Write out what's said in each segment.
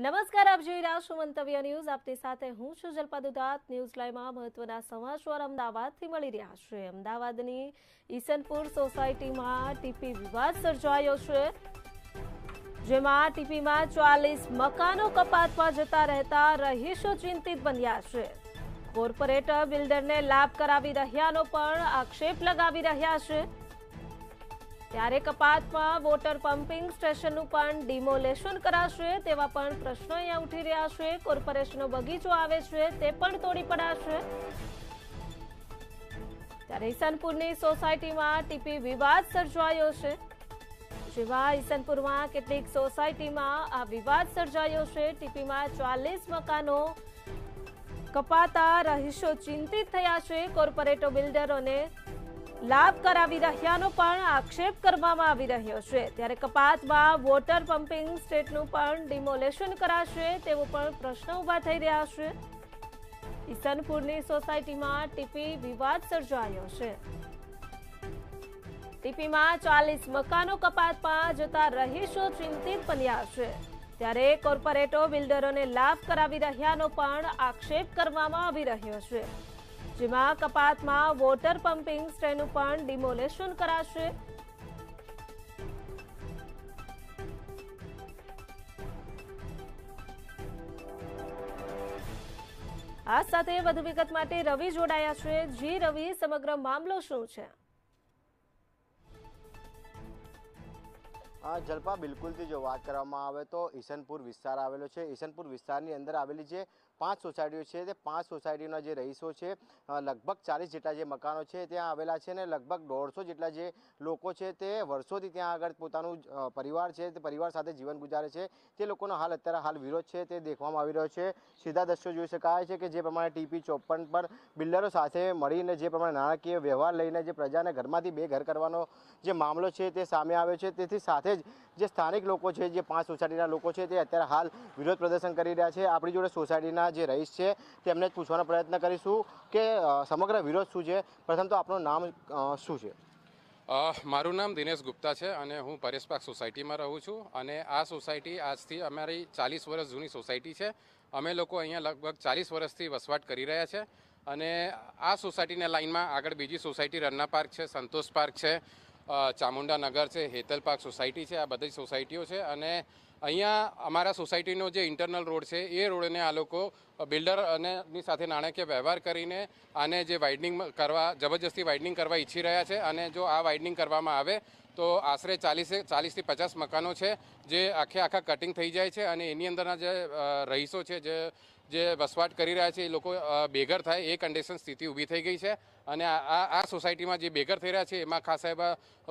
નમસ્કાર આપ જોઈ રહ્યા છો મંતવ્ય ન્યૂઝ આપની સાથે હું છું જલ્પા દુધાત ન્યૂઝ લાઇવમાં મહત્વના સમાચાર અમદાવાદથી મળી રહ્યા છે અમદાવાદની ઈસનપુર સોસાયટીમાં ટીપી વિવાદ સર્જાયો છે જેમાં ટીપીમાં ચાલીસ મકાનો કપાતમાં જતા રહેતા રહીશો ચિંતિત બન્યા છે કોર્પોરેટર બિલ્ડરને લાભ કરાવી રહ્યાનો પણ આક્ષેપ લગાવી રહ્યા છે ત્યારે કપાતમાં વોટર પમ્પિંગ સ્ટેશનનું પણ ડિમોલેશન કરાશે તેવા પણ પ્રશ્નો અહીંયા ઉઠી રહ્યા છે કોર્પોરેશનનો બગીચો આવે છે તે પણ તોડી પડાશે ત્યારે ઈસનપુરની સોસાયટીમાં ટીપી વિવાદ સર્જાયો છે સિવાય ઈસનપુરમાં કેટલીક સોસાયટીમાં આ વિવાદ સર્જાયો છે ટીપીમાં ચાલીસ મકાનો કપાતા રહીશો ચિંતિત થયા છે કોર્પોરેટો બિલ્ડરોને લાભ કરાવી રહ્યાનો પણ આક્ષેપ કરવામાં આવી રહ્યો છે ત્યારે કપાતમાં વોટર પંપિંગ સ્ટેટનું પણ ડિમોલેશન કરાશે તેવો પણ પ્રશ્ન ઊભા થઈ રહ્યા છે ઈસનપુરની સોસાયટીમાં ટીપી વિવાદ સર્જાયો છે ટીપીમાં ચાલીસ મકાનો કપાતમાં જતા રહીશો ચિંતિત બન્યા છે ત્યારે કોર્પોરેટો બિલ્ડરોને લાભ કરાવી રહ્યાનો પણ આક્ષેપ કરવામાં આવી રહ્યો છે જેમાં કપાતમાં વોટર પંપિંગ સ્ટેન્ડનું પણ ડિમોલેશન કરાશે આ સાથે વધુ વિગત માટે રવિ જોડાયા છે જી રવિ સમગ્ર મામલો શું છે આ જલપા બિલકુલથી જો વાત કરવામાં આવે તો ઈસનપુર વિસ્તાર આવેલો છે ઈસનપુર વિસ્તારની અંદર આવેલી જે પાંચ સોસાયટીઓ છે તે પાંચ સોસાયટીના જે રહીશો છે લગભગ ચાલીસ જેટલા જે મકાનો છે ત્યાં આવેલા છે અને લગભગ દોઢસો જેટલા જે લોકો છે તે વર્ષોથી ત્યાં આગળ પોતાનું પરિવાર છે તે પરિવાર સાથે જીવન ગુજારે છે તે લોકોનો હાલ અત્યારે હાલ વિરોધ છે તે દેખવામાં આવી રહ્યો છે સીધા દ્રશ્યો જોઈ શકાય છે કે જે પ્રમાણે ટીપી ચોપન પર બિલ્ડરો સાથે મળીને જે પ્રમાણે નાણાકીય વ્યવહાર લઈને જે પ્રજાને ઘરમાંથી બે ઘર કરવાનો જે મામલો છે તે સામે આવ્યો છે તેથી સાથે જ જે સ્થાનિક લોકો છે જે પાંચ સોસાયટીના લોકો છે તે અત્યારે હાલ વિરોધ પ્રદર્શન કરી રહ્યા છે આપણી જોડે સોસાયટીના પંચાયતના જે રહીશ છે તેમને જ પૂછવાનો પ્રયત્ન કરીશું કે સમગ્ર વિરોધ શું છે પ્રથમ તો આપનું નામ શું છે મારું નામ દિનેશ ગુપ્તા છે અને હું પરેશ પાક સોસાયટીમાં રહું છું અને આ સોસાયટી આજથી અમારી ચાલીસ વર્ષ જૂની સોસાયટી છે અમે લોકો અહીંયા લગભગ ચાલીસ વર્ષથી વસવાટ કરી રહ્યા છે અને આ સોસાયટીના લાઇનમાં આગળ બીજી સોસાયટી રન્ના પાર્ક છે સંતોષ પાર્ક છે ચામુંડા નગર છે હેતલ પાર્ક સોસાયટી છે આ બધી સોસાયટીઓ છે અને અહીંયા અમારા સોસાયટીનો જે ઇન્ટરનલ રોડ છે એ રોડને આ લોકો બિલ્ડર અને ની સાથે નાણાકીય વ્યવહાર કરીને આને જે વાઇડનિંગ કરવા જબરજસ્તી વાઇડનિંગ કરવા ઈચ્છી રહ્યા છે અને જો આ વાઇડનિંગ કરવામાં આવે તો આશરે ચાલીસે ચાલીસથી પચાસ મકાનો છે જે આખે આખા કટિંગ થઈ જાય છે અને એની અંદરના જે રહીશો છે જે જે વસવાટ કરી રહ્યા છે એ લોકો બેઘર થાય એ કન્ડિશન સ્થિતિ ઊભી થઈ ગઈ છે અને આ આ સોસાયટીમાં જે બેઘર થઈ રહ્યા છે એમાં ખાસ સાહેબ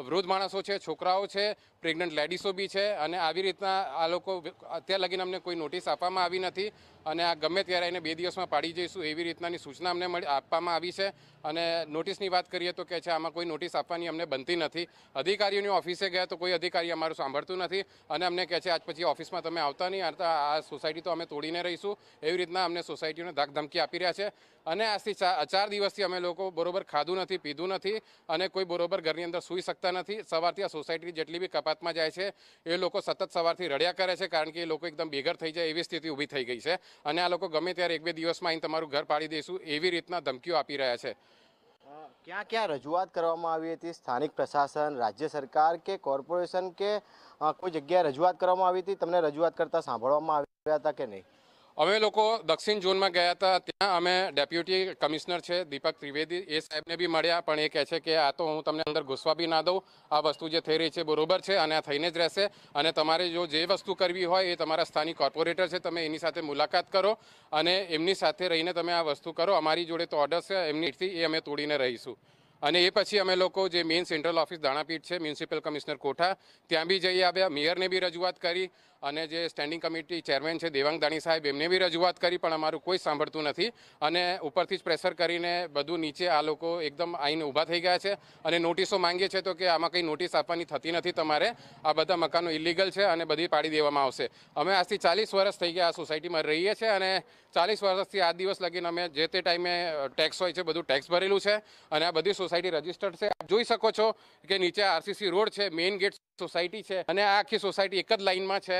વૃદ્ધ માણસો છે છોકરાઓ છે પ્રેગ્નન્ટ લેડીસો બી છે અને આવી રીતના આ લોકો અત્યાર લગીને અમને કોઈ નોટિસ આપવામાં આવી નથી અને આ ગમે ત્યારે એને બે દિવસમાં પાડી જઈશું એવી રીતનાની સૂચના અમને મળી આપવામાં આવી છે અને નોટિસની વાત કરીએ તો કે છે આમાં કોઈ નોટિસ આપવાની અમને બનતી નથી અધિકારીઓની ઓફિસે ગયા તો કોઈ અધિકારી અમારું સાંભળતું નથી અને અમને કહે છે આજ પછી ઓફિસમાં તમે આવતા નહીં આ સોસાયટી તો અમે તોડીને રહીશું એવી રીતના અમને સોસાયટીઓને સોસાયટીને ધમકી આપી રહ્યા છે અને આજથી ચાર દિવસથી અમે લોકો બરોબર ખાધું નથી પીધું નથી અને કોઈ બરોબર ઘરની અંદર સૂઈ શકતા નથી સવારથી આ સોસાયટી જેટલી બી કપાતમાં જાય છે એ લોકો સતત સવારથી રડ્યા કરે છે કારણ કે એ લોકો એકદમ બેઘર થઈ જાય એવી સ્થિતિ ઊભી થઈ ગઈ છે અને આ લોકો ગમે ત્યારે એક બે દિવસમાં અહીં તમારું ઘર પાડી દઈશું એવી રીતના ધમકીઓ આપી રહ્યા છે ક્યાં ક્યાં રજૂઆત કરવામાં આવી હતી સ્થાનિક પ્રશાસન રાજ્ય સરકાર કે કોર્પોરેશન કે કોઈ જગ્યાએ રજૂઆત કરવામાં આવી હતી તમને રજૂઆત કરતાં સાંભળવામાં આવ્યા હતા કે નહીં અમે લોકો દક્ષિણ ઝોનમાં ગયા હતા ત્યાં અમે ડેપ્યુટી કમિશનર છે દીપક ત્રિવેદી એ સાહેબને બી મળ્યા પણ એ કહે છે કે આ તો હું તમને અંદર ઘૂસવા બી ના દઉં આ વસ્તુ જે થઈ રહી છે બરોબર છે અને આ થઈને જ રહેશે અને તમારે જો જે વસ્તુ કરવી હોય એ તમારા સ્થાનિક કોર્પોરેટર છે તમે એની સાથે મુલાકાત કરો અને એમની સાથે રહીને તમે આ વસ્તુ કરો અમારી જોડે તો ઓર્ડર છે એમનીથી એ અમે તોડીને રહીશું અને એ પછી અમે લોકો જે મેઇન સેન્ટ્રલ ઓફિસ દાણાપીઠ છે મ્યુનિસિપલ કમિશનર કોઠા ત્યાં બી જઈ આવ્યા મેયરને બી રજૂઆત કરી અને જે સ્ટેન્ડિંગ કમિટી ચેરમેન છે દેવાંગ દાણી સાહેબ એમને બી રજૂઆત કરી પણ અમારું કોઈ સાંભળતું નથી અને ઉપરથી જ પ્રેશર કરીને બધું નીચે આ લોકો એકદમ આઈને ઊભા થઈ ગયા છે અને નોટિસો માંગીએ છીએ તો કે આમાં કંઈ નોટિસ આપવાની થતી નથી તમારે આ બધા મકાનો ઇલીગલ છે અને બધી પાડી દેવામાં આવશે અમે આજથી ચાલીસ વર્ષ થઈ ગયા આ સોસાયટીમાં રહીએ છીએ અને ચાલીસ વર્ષથી આ દિવસ લગીને અમે જે તે ટાઈમે ટેક્સ હોય છે બધું ટેક્સ ભરેલું છે અને આ બધી સોસાયટી રજીસ્ટર્ડ છે આપ જોઈ શકો છો કે નીચે આરસીસી રોડ છે મેઇન ગેટ સોસાયટી છે અને આ આખી સોસાયટી એક જ લાઇનમાં છે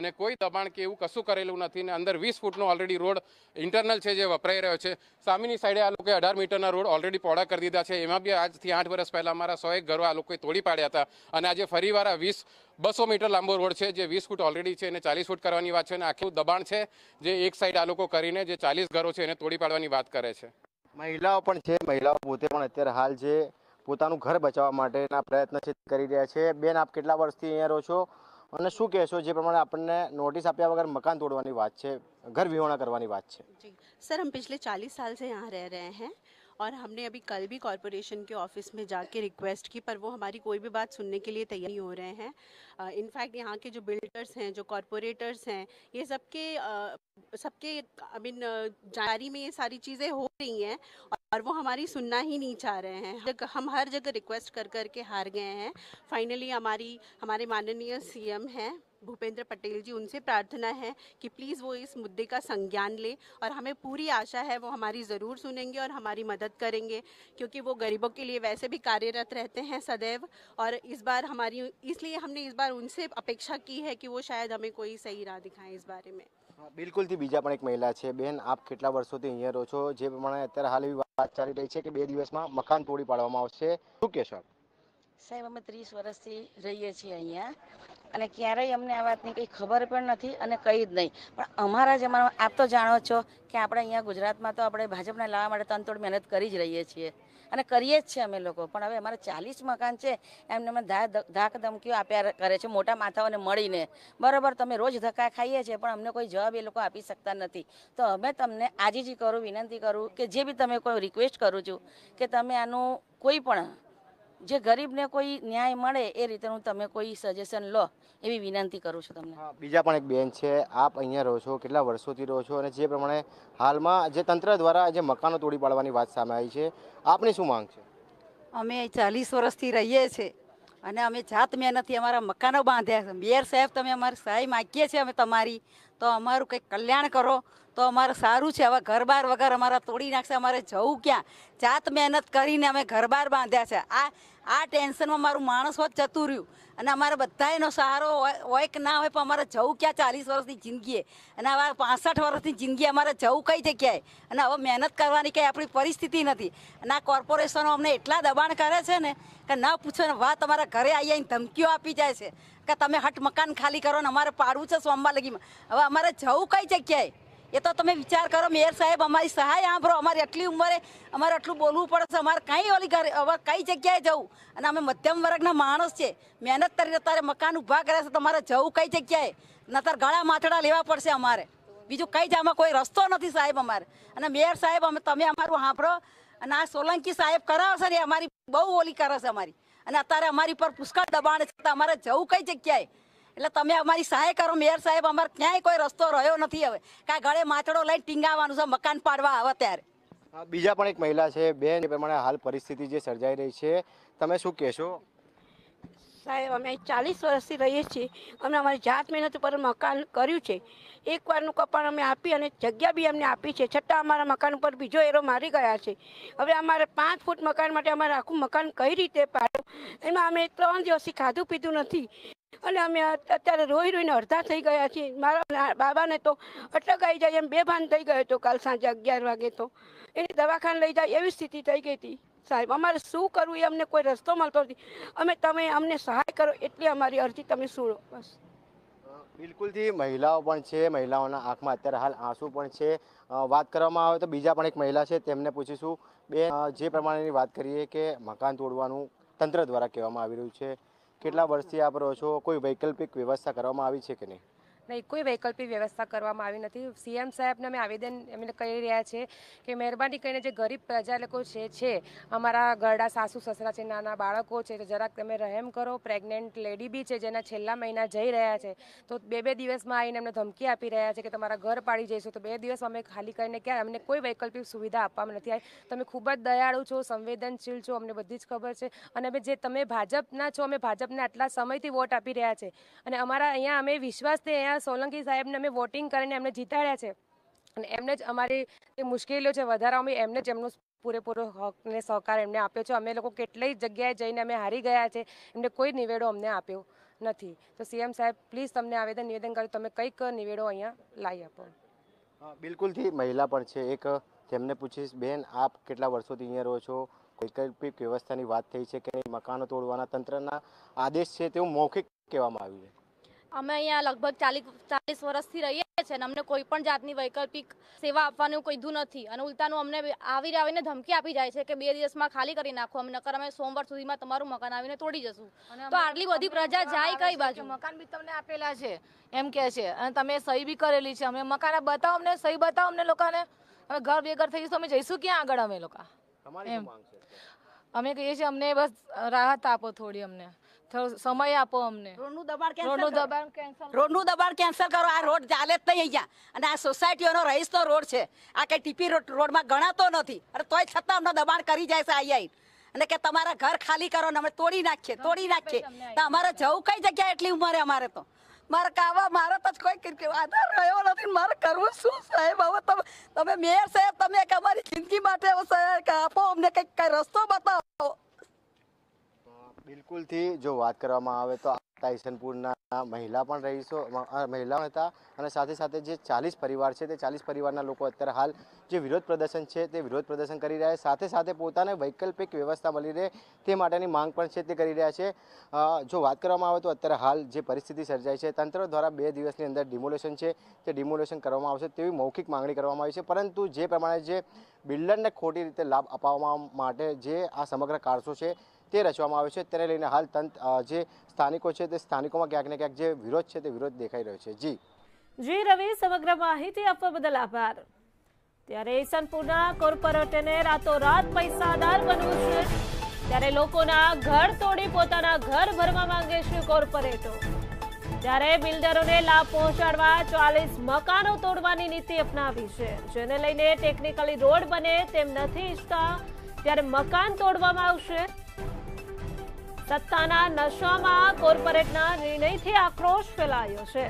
અને કોઈ દબાણ કે એવું કશું કરેલું નથી ને અંદર વીસ ફૂટનો ઓલરેડી રોડ ઇન્ટરનલ છે જે વપરાઈ રહ્યો છે સામેની સાઈડે આ લોકોએ અઢાર મીટરના રોડ ઓલરેડી પહોળા કરી દીધા છે એમાં બી આજથી આઠ વર્ષ પહેલાં અમારા સો એક ઘરો આ લોકોએ તોડી પાડ્યા હતા અને આજે ફરીવાર આ વીસ બસો મીટર લાંબો રોડ છે જે વીસ ફૂટ ઓલરેડી છે એને ચાલીસ ફૂટ કરવાની વાત છે અને આખું દબાણ છે જે એક સાઈડ આ લોકો કરીને જે ચાલીસ ઘરો છે એને તોડી પાડવાની વાત કરે છે મહિલાઓ પણ છે મહિલાઓ પોતે પણ અત્યારે હાલ જે પોતાનું ઘર બચાવવા માટેના પ્રયત્ન કરી રહ્યા છે બેન આપ કેટલા વર્ષથી અહીંયા રહો છો અને શું કહેશો જે પ્રમાણે આપણને नोटिस આપ્યા વગર મકાન તોડવાની વાત છે घर विहोणा करवानी बात है जी सर हम पिछले चालीस साल से यहाँ रह रहे हैं और हमने अभी कल भी कॉरपोरेशन के ऑफिस में जाके रिक्वेस्ट की पर वो हमारी कोई भी बात सुनने के लिए तैयार नहीं हो रहे हैं इनफैक्ट यहाँ के जो बिल्डर्स हैं जो कॉरपोरेटर्स हैं ये सबके सबके आई मीन जारी में ये सारी चीज़ें हो रही हैं और और वो हमारी सुनना ही नहीं चाह रहे हैं हम हर जगह रिक्वेस्ट कर कर के हार गए हैं फाइनली हमारी हमारे माननीय सीएम हैं भूपेंद्र पटेल जी उनसे प्रार्थना है कि प्लीज़ वो इस मुद्दे का संज्ञान ले और हमें पूरी आशा है वो हमारी ज़रूर सुनेंगे और हमारी मदद करेंगे क्योंकि वो गरीबों के लिए वैसे भी कार्यरत रहते हैं सदैव और इस बार हमारी इसलिए हमने इस बार उनसे अपेक्षा की है कि वो शायद हमें कोई सही राह दिखाएं इस बारे में हाँ, बिल्कुल थी बीजा एक महिला है बहन आप કેટલા વર્ષોથી અહીંયા રહો છો जो प्रमाण अत्य हाल એવી વાત ચાલી રહી છે કે બે દિવસમાં મકાન તોડી પાડવામાં આવશે શું કહેશો સાહેબ અમે ત્રીસ વર્ષથી રહીએ છીએ અહીંયા અને ક્યારેય અમને આ વાતની કંઈ ખબર પણ નથી અને કંઈ જ નહીં પણ અમારા જમાનામાં આપ તો જાણો છો કે આપણે અહીંયા ગુજરાતમાં તો આપણે ભાજપને લાવવા માટે તનતોડ મહેનત કરી જ રહીએ છીએ અને કરીએ જ છીએ અમે લોકો પણ હવે અમારે ચાલીસ મકાન છે એમને અમે ધાક ધમકીઓ આપ્યા કરે છે મોટા માથાઓને મળીને બરાબર તમે રોજ ધક્કા ખાઈએ છીએ પણ અમને કોઈ જવાબ એ લોકો આપી શકતા નથી તો અમે તમને આજે જ કરું વિનંતી કરું કે જે બી તમે કોઈ રિક્વેસ્ટ કરું છું કે તમે આનું કોઈ પણ જે ગરીબને કોઈ ન્યાય મળે એ રીતે હું તમે કોઈ સજેશન લો એવી વિનંતી કરું છું તમને બીજા પણ એક બેન છે આપ અહીંયા રહો છો કેટલા વર્ષોથી રહો છો અને જે પ્રમાણે હાલમાં જે તંત્ર દ્વારા જે મકાનો તોડી પાડવાની વાત સામે આવી છે આપની શું માંગ છે અમે ચાલીસ વર્ષથી રહીએ છીએ અને અમે જાત મહેનતથી અમારા મકાનો બાંધ્યા છે મેયર સાહેબ તમે અમારી સહાય માગીએ છીએ અમે તમારી તો અમારું કંઈક કલ્યાણ કરો તો અમારે સારું છે હવે ઘરબાર વગર અમારા તોડી નાખશે અમારે જવું ક્યાં જાત મહેનત કરીને અમે ઘરબાર બાંધ્યા છે આ આ ટેન્શનમાં મારું માણસ હોત જતું રહ્યું અને અમારે બધાએનો સહારો હોય કે ના હોય પણ અમારે જવું ક્યાં ચાલીસ વર્ષની જિંદગીએ અને હવે પાસઠ વર્ષની જિંદગી અમારે જવું કઈ જગ્યાએ અને હવે મહેનત કરવાની કંઈ આપણી પરિસ્થિતિ નથી અને આ કોર્પોરેશનો અમને એટલા દબાણ કરે છે ને કે ના પૂછો ને વાત અમારા ઘરે આવી આવીને ધમકીઓ આપી જાય છે કે તમે હટ મકાન ખાલી કરો ને અમારે પાડવું છે સોમવાર લગીમાં હવે અમારે જવું કઈ જગ્યાએ એ તો તમે વિચાર કરો મેયર સાહેબ અમારી સહાય આંભરો અમારે એટલી ઉંમરે અમારે આટલું બોલવું પડે છે અમારે કાંઈ ઓલી ઘરે હવે કઈ જગ્યાએ જવું અને અમે મધ્યમ વર્ગના માણસ છે મહેનત કરીને તારે મકાન ઊભા કર્યા છે તમારે જવું કઈ જગ્યાએ નતર ઘણા માથડા લેવા પડશે અમારે બીજું કંઈ જ આમાં કોઈ રસ્તો નથી સાહેબ અમારે અને મેયર સાહેબ અમે તમે અમારું સાંભળો અને આ સોલંકી સાહેબ કરાવશે ને અમારી બહુ ઓલી કરે છે અમારી અને અત્યારે અમારી પર પુષ્કળ દબાણ છે તો અમારે જવું કઈ જગ્યાએ એટલે તમે અમારી સહાય કરો મેયર સાહેબ અમારે ક્યાંય કોઈ રસ્તો રહ્યો નથી હવે કાંઈ ગળે માછડો લઈને ટીંગાવાનું છે મકાન પાડવા આવે ત્યારે બીજા પણ એક મહિલા છે બેન એ પ્રમાણે હાલ પરિસ્થિતિ જે સર્જાઈ રહી છે તમે શું કહેશો સાહેબ અમે ચાલીસ વર્ષથી રહીએ છીએ અમે અમારી જાત મહેનત ઉપર મકાન કર્યું છે એકવારનું કપાણ અમે આપી અને જગ્યા બી અમને આપી છે છતાં અમારા મકાન ઉપર બીજો એરો મારી ગયા છે હવે અમારે પાંચ ફૂટ મકાન માટે અમારે આખું મકાન કઈ રીતે પાડ્યું એમાં અમે ત્રણ દિવસથી ખાધું પીધું નથી અને અમે અત્યારે રોઈ રોઈને અડધા થઈ ગયા છીએ મારા બાબાને તો અટકાઈ જાય એમ બેભાન થઈ ગયો હતો કાલ સાંજે અગિયાર વાગે તો એને દવાખાને લઈ જાય એવી સ્થિતિ થઈ ગઈ હતી સાહેબ અમારે શું કરવું એ અમને કોઈ રસ્તો મળતો નથી અમે તમે અમને સહાય કરો એટલી અમારી અરજી તમે શું બસ બિલકુલથી મહિલાઓ પણ છે મહિલાઓના આંખમાં અત્યારે હાલ આંસુ પણ છે વાત કરવામાં આવે તો બીજા પણ એક મહિલા છે તેમને પૂછીશું બે જે પ્રમાણેની વાત કરીએ કે મકાન તોડવાનું તંત્ર દ્વારા કહેવામાં આવી રહ્યું છે કેટલા વર્ષથી આપ રહો છો કોઈ વૈકલ્પિક વ્યવસ્થા કરવામાં આવી છે કે નહીં રીતની કોઈ વૈકલ્પિક વ્યવસ્થા કરવામાં આવી નથી સીએમ સાહેબને અમે આવેદન એમને કરી રહ્યા છે કે મહેરબાની કરીને જે ગરીબ પ્રજા લોકો છે છે અમારા ઘરડા સાસુ સસરા છે નાના બાળકો છે તો જરાક તમે રહેમ કરો પ્રેગ્નેન્ટ લેડી બી છે જેના છેલ્લા મહિના જઈ રહ્યા છે તો બે બે દિવસમાં આવીને અમને ધમકી આપી રહ્યા છે કે તમારા ઘર પાડી જઈશું તો બે દિવસ અમે ખાલી કરીને ક્યાં અમને કોઈ વૈકલ્પિક સુવિધા આપવામાં નથી આવી તમે ખૂબ જ દયાળુ છો સંવેદનશીલ છો અમને બધી જ ખબર છે અને અમે જે તમે ભાજપના છો અમે ભાજપને આટલા સમયથી વોટ આપી રહ્યા છે અને અમારા અહીંયા અમે વિશ્વાસથી અહીંયા ભૂપેન્દ્રભાઈ સોલંકી સાહેબને અમે વોટિંગ કરીને એમને જીતાડ્યા છે અને એમને જ અમારી જે મુશ્કેલીઓ છે અમે એમને જ એમનો પૂરેપૂરો હક ને સહકાર એમને આપ્યો છે અમે લોકો કેટલી જગ્યાએ જઈને અમે હારી ગયા છે એમને કોઈ નિવેડો અમને આપ્યો નથી તો સીએમ સાહેબ પ્લીઝ તમને આવેદન નિવેદન કર્યું તમે કંઈક નિવેડો અહીંયા લાવી આપો બિલકુલથી મહિલા પણ છે એક તેમને પૂછીશ બેન આપ કેટલા વર્ષોથી અહીંયા રહો છો વૈકલ્પિક વ્યવસ્થાની વાત થઈ છે કે મકાનો તોડવાના તંત્રના આદેશ છે તેવું મૌખિક કહેવામાં આવ્યું છે અમે અહીંયા લગભગ ચાલીસ ચાલીસ વર્ષથી રહીએ છીએ અને અમને કોઈ પણ જાતની વૈકલ્પિક સેવા આપવાનું કીધું નથી અને ઉલટાનું અમને આવી આવીને ધમકી આપી જાય છે કે બે દિવસમાં ખાલી કરી નાખો અમે નકર અમે સોમવાર સુધીમાં તમારું મકાન આવીને તોડી જશું તો આટલી બધી પ્રજા જાય કઈ બાજુ મકાન બી તમને આપેલા છે એમ કે છે અને તમે સહી બી કરેલી છે અમે મકાન બતાવો અમને સહી બતાવો અમને લોકોને અમે ઘર બેઘર થઈ જશું અમે જઈશું ક્યાં આગળ અમે લોકો અમે કહીએ છીએ અમને બસ રાહત આપો થોડી અમને સમય આપો અમને રોડનું દબાણ દબાણ કેન્સલ કરો આ રોડ ચાલે જ નહીં અહીંયા અને આ સોસાયટીઓનો રહીશનો રોડ છે આ કંઈ ટીપી રોડમાં ગણાતો નથી અને તોય છતાં અમને દબાણ કરી જાય છે અહીંયા અને કે તમારા ઘર ખાલી કરો ને અમે તોડી નાખીએ તોડી નાખીએ તો અમારે જવું કઈ જગ્યાએ એટલી ઉંમરે અમારે તો મારે કાવા મારે તો કોઈ આધાર રહ્યો નથી મારે કરવું શું સાહેબ હવે તમે તમે મેયર સાહેબ તમે અમારી જિંદગી માટે સાહેબ આપો અમને કંઈક રસ્તો બતાવો બિલકુલથી જો વાત કરવામાં આવે તો તાઇસનપુરના મહિલા પણ રહીશો મહિલાઓ હતા અને સાથે સાથે જે ચાલીસ પરિવાર છે તે ચાલીસ પરિવારના લોકો અત્યારે હાલ જે વિરોધ પ્રદર્શન છે તે વિરોધ પ્રદર્શન કરી રહ્યા છે સાથે સાથે પોતાને વૈકલ્પિક વ્યવસ્થા મળી રહે તે માટેની માંગ પણ છે તે કરી રહ્યા છે જો વાત કરવામાં આવે તો અત્યારે હાલ જે પરિસ્થિતિ સર્જાય છે તંત્ર દ્વારા બે દિવસની અંદર ડિમોલેશન છે તે ડિમોલેશન કરવામાં આવશે તેવી મૌખિક માંગણી કરવામાં આવી છે પરંતુ જે પ્રમાણે જે બિલ્ડરને ખોટી રીતે લાભ અપાવવા માટે જે આ સમગ્ર કારસો છે તે રચવામાં આવે છે તેને લઈને હાલ તંત્ર જે સ્થાનિકો છે તે સ્થાનિકોમાં ક્યાંક ને ક્યાંક જે વિરોધ છે તે વિરોધ દેખાઈ રહ્યો છે જી જી રવિ સમગ્ર માહિતી આપવા બદલ આભાર ત્યારે ઈસનપુરના કોર્પોરેટરને રાતોરાત પૈસાદાર બનવું છે ત્યારે લોકોના ઘર તોડી પોતાના ઘર ભરવા માંગે છે કોર્પોરેટો ત્યારે બિલ્ડરોને લાભ પહોંચાડવા ચાલીસ મકાનો તોડવાની નીતિ અપનાવી છે જેને લઈને ટેકનિકલી રોડ બને તેમ નથી ઈચ્છતા ત્યારે મકાન તોડવામાં આવશે સત્તાના નશામાં કોર્પોરેટના નિર્ણયથી આક્રોશ ફેલાયો છે